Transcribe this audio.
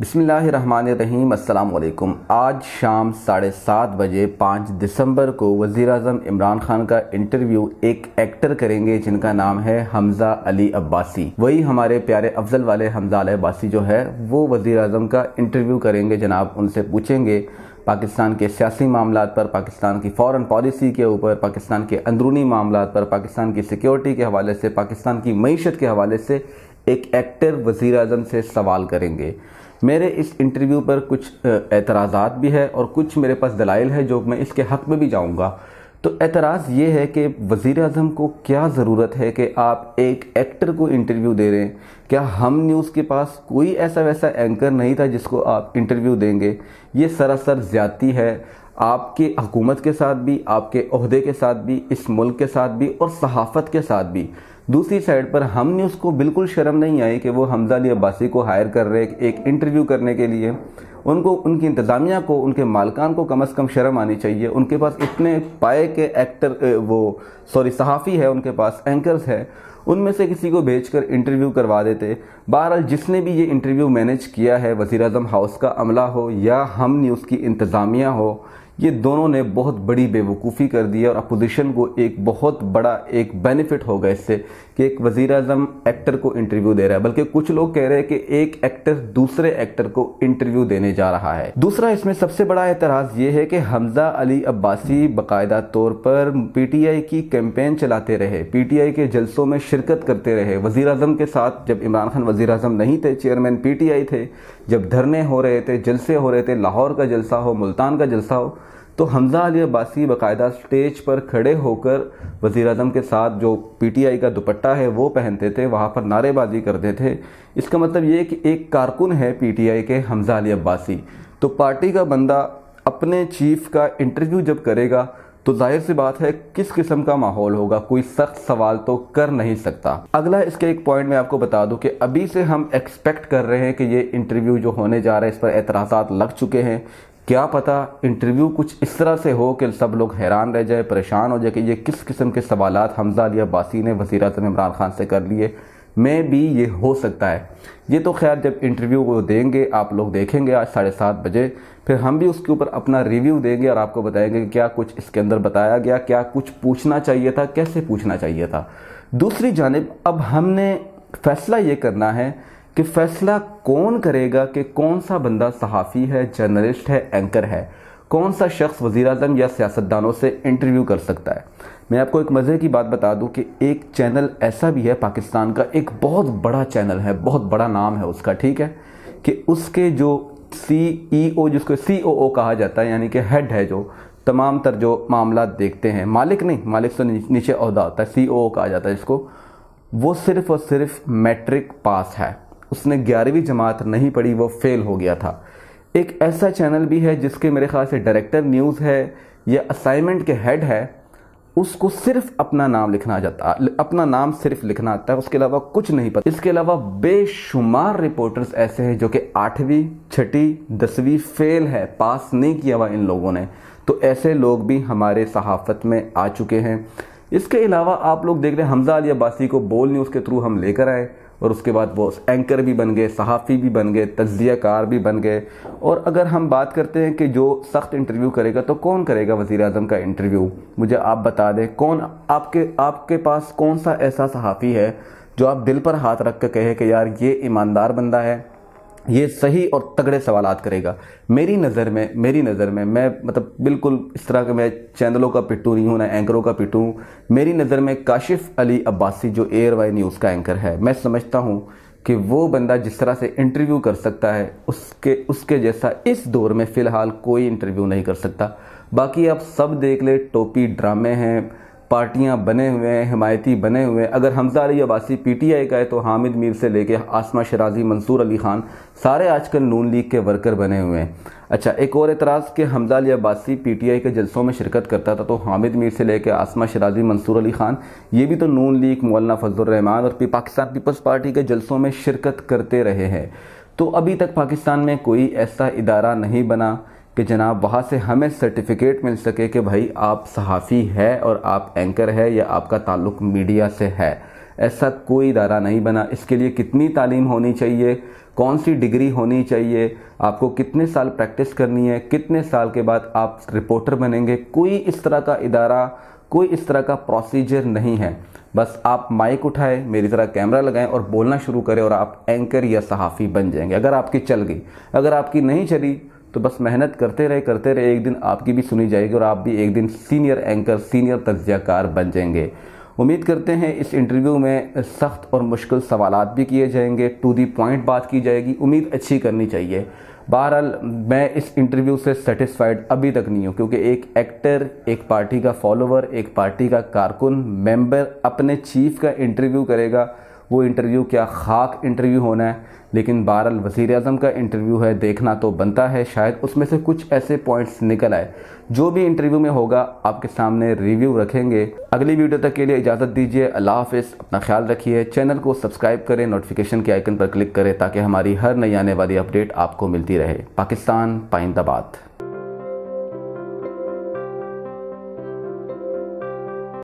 बसमीम अल्लाम आज शाम साढ़े सात बजे पाँच दिसंबर को वज़ी अजम इमरान खान का इंटरव्यू एक एक्टर करेंगे जिनका नाम है हमज़ा अली अब्बासी वही हमारे प्यारे अफजल वाले हमज़ा अली अब्बासी जो है वो वज़ी अजम का इंटरव्यू करेंगे जनाब उनसे पूछेंगे पाकिस्तान के सियासी मामला पर पाकिस्तान की फ़ॉरन पॉलिसी के ऊपर पाकिस्तान के अंदरूनी मामला पर पाकिस्तान की सिक्योरिटी के हवाले से पाकिस्तान की मीशत के हवाले से एक एक्टर वज़ी अजम से सवाल करेंगे मेरे इस इंटरव्यू पर कुछ एतराज़ात भी है और कुछ मेरे पास दलाइल है जो मैं इसके हक़ में भी जाऊँगा तो एतराज़ ये है कि वज़ी अजम को क्या ज़रूरत है कि आप एक एक्टर को इंटरव्यू दे रहे हैं क्या हम न्यूज़ के पास कोई ऐसा वैसा एंकर नहीं था जिसको आप इंटरव्यू देंगे ये सरासर ज्यादी है आपके हुकूमत के साथ भी आपके अहदे के साथ भी इस मुल्क के साथ भी और सहाफ़त के साथ भी दूसरी साइड पर हमने उसको बिल्कुल शर्म नहीं आई कि वो हमजा अली अब्बासी को हायर कर रहे एक इंटरव्यू करने के लिए उनको उनकी इंतज़ामिया को उनके मालकान को कम अज़ कम शर्म आनी चाहिए उनके पास इतने पाए के एक्टर वो सॉरी सहाफ़ी है उनके पास एंकर्स है उनमें से किसी को भेज कर इंटरव्यू करवा देते बहरहाल जिसने भी ये इंटरव्यू मैनेज किया है वज़ी अजम हाउस का अमला हो या हम न्यूज़ की इंतज़ामिया हो ये दोनों ने बहुत बड़ी बेवकूफ़ी कर दी है और अपोजिशन को एक बहुत बड़ा एक बेनिफिट होगा इससे कि एक वज़ी अजम एक्टर को इंटरव्यू दे रहा है बल्कि कुछ लोग कह रहे हैं कि एक एक्टर दूसरे एक्टर को इंटरव्यू देने जा रहा है दूसरा इसमें सबसे बड़ा एतराज़ ये है कि हमजा अली अब्बासी बाकायदा तौर पर पी टी आई की कैंपेन चलाते रहे पी टी आई के जल्सों में शिरकत करते रहे वज़ी अजम के साथ जब इमरान खान वज़ी अजम नहीं थे चेयरमैन पी टी आई थे जब धरने हो रहे थे जलसे हो रहे थे लाहौर का जलसा हो मुल्तान का जलसा हो तो हमजा अली अब्बासी बाकायदा स्टेज पर खड़े होकर वजीर अजम के साथ जो पी टी आई का दुपट्टा है वो पहनते थे वहाँ पर नारेबाजी करते थे इसका मतलब ये कि एक कारकुन है पी टी आई के हमजा अली अब्बासी तो पार्टी का बंदा अपने चीफ का इंटरव्यू जब करेगा तो जाहिर सी बात है किस किस्म का माहौल होगा कोई सख्त सवाल तो कर नहीं सकता अगला इसके एक पॉइंट मैं आपको बता दूं कि अभी से हम एक्सपेक्ट कर रहे हैं कि ये इंटरव्यू जो होने जा रहा है इस पर एतराज़ात लग चुके हैं क्या पता इंटरव्यू कुछ इस तरह से हो कि सब लोग हैरान रह जाए परेशान हो जाए कि ये किस किस्म के सवाल हमजा अली अब्बासी ने वज़ी अजम इमरान खान से कर लिए में भी ये हो सकता है ये तो खैर जब इंटरव्यू को देंगे आप लोग देखेंगे आज साढ़े सात बजे फिर हम भी उसके ऊपर अपना रिव्यू देंगे और आपको बताएंगे कि क्या कुछ इसके अंदर बताया गया क्या कुछ पूछना चाहिए था कैसे पूछना चाहिए था दूसरी जानब अब हमने फैसला ये करना है कि फैसला कौन करेगा कि कौन सा बंदा सहाफ़ी है जर्नलिस्ट है एंकर है कौन सा शख्स वज़ी अजम या सियासतदानों से इंटरव्यू कर सकता है मैं आपको एक मज़े की बात बता दूं कि एक चैनल ऐसा भी है पाकिस्तान का एक बहुत बड़ा चैनल है बहुत बड़ा नाम है उसका ठीक है कि उसके जो सी ई ओ जिसको सी ओ ओ कहा जाता है यानी कि हेड है जो तमाम तर जो मामला देखते हैं मालिक नहीं मालिक से नीचे अहदा होता है सी ओ ओ कहा जाता है इसको वो सिर्फ़ और सिर्फ मैट्रिक पास है उसने ग्यारहवीं जमात नहीं पढ़ी वो फेल हो गया था एक ऐसा चैनल भी है जिसके मेरे ख्याल से डायरेक्टर न्यूज़ है या असाइनमेंट के हेड है उसको सिर्फ अपना नाम लिखना जाता अपना नाम सिर्फ लिखना आता है उसके अलावा कुछ नहीं पता इसके अलावा बेशुमार रिपोर्टर्स ऐसे हैं जो कि आठवीं छठी दसवीं फेल है पास नहीं किया हुआ इन लोगों ने तो ऐसे लोग भी हमारे सहाफत में आ चुके हैं इसके अलावा आप लोग देख रहे हैं हमजा अली अब्बासी को बोल न्यूज़ के थ्रू हम लेकर आए और उसके बाद वो एंकर भी बन गए सहाफ़ी भी बन गए तजियाकार भी बन गए और अगर हम बात करते हैं कि जो सख्त इंटरव्यू करेगा तो कौन करेगा वज़ी अजम का इंटरव्यू मुझे आप बता दें कौन आपके आपके पास कौन सा ऐसा सहाफ़ी है जो आप दिल पर हाथ रख कर कहे कि यार ये ईमानदार बंदा है ये सही और तगड़े सवाल करेगा मेरी नज़र में मेरी नज़र में मैं मतलब बिल्कुल इस तरह के मैं चैनलों का पिट्टू नहीं हूँ ना एंकरों का पिट्टू हूँ मेरी नज़र में काशिफ अली अब्बासी जो एयर वाई न्यूज़ का एंकर है मैं समझता हूँ कि वो बंदा जिस तरह से इंटरव्यू कर सकता है उसके उसके जैसा इस दौर में फ़िलहाल कोई इंटरव्यू नहीं कर सकता बाकी आप सब देख ले टोपी ड्रामे हैं पार्टियां बने हुए हैं हमायती बने हुए हैं अगर Hamza Ali Abbasi P T I का है तो हामिद मीर से लेके आसमा शराजी मंसूर अली ख़ान सारे आजकल नून लीग के वर्कर बने हुए हैं अच्छा एक और एतराज़ कि Hamza Ali Abbasi P T I के जलसों में शिरकत करता था तो हामिद मीर से लेकर आसमा शराजी मंसूर अली ख़ान ये भी तो नून लीग मौलाना फजलरहमान और पाकिस्तान पीपल्स पार्टी के जलसों में शिरकत करते रहे हैं तो अभी तक पाकिस्तान में कोई ऐसा इदारा नहीं बना कि जनाब वहाँ से हमें सर्टिफिकेट मिल सके कि भाई आप सहाफ़ी है और आप एंकर है या आपका ताल्लुक मीडिया से है ऐसा कोई इदारा नहीं बना इसके लिए कितनी तालीम होनी चाहिए कौन सी डिग्री होनी चाहिए आपको कितने साल प्रैक्टिस करनी है कितने साल के बाद आप रिपोर्टर बनेंगे कोई इस तरह का इदारा कोई इस तरह का प्रोसीजर नहीं है बस आप माइक उठाएं मेरी तरह कैमरा लगाएं और बोलना शुरू करें और आप एंकर या सहाफ़ी बन जाएंगे अगर आपकी चल गई अगर आपकी नहीं चली तो बस मेहनत करते रहे करते रहे एक दिन आपकी भी सुनी जाएगी और आप भी एक दिन सीनियर एंकर सीनियर तजियाकार बन जाएंगे उम्मीद करते हैं इस इंटरव्यू में सख्त और मुश्किल सवाल भी किए जाएंगे टू दी पॉइंट बात की जाएगी उम्मीद अच्छी करनी चाहिए बहरहाल मैं इस इंटरव्यू से सेटिस्फाइड अभी तक नहीं हूँ क्योंकि एक एक्टर एक पार्टी का फॉलोवर एक पार्टी का कारकुन मेंबर अपने चीफ का इंटरव्यू करेगा वो इंटरव्यू क्या खाक इंटरव्यू होना है लेकिन बहरहाल वज़ी अजम का इंटरव्यू है देखना तो बनता है शायद उसमें से कुछ ऐसे पॉइंट्स निकल आए जो भी इंटरव्यू में होगा आपके सामने रिव्यू रखेंगे अगली वीडियो तक के लिए इजाज़त दीजिए अल्लाह हाफि अपना ख्याल रखिए चैनल को सब्सक्राइब करें नोटिफिकेशन के आइकन पर क्लिक करें ताकि हमारी हर नई आने वाली अपडेट आपको मिलती रहे पाकिस्तान पाइंदाबाद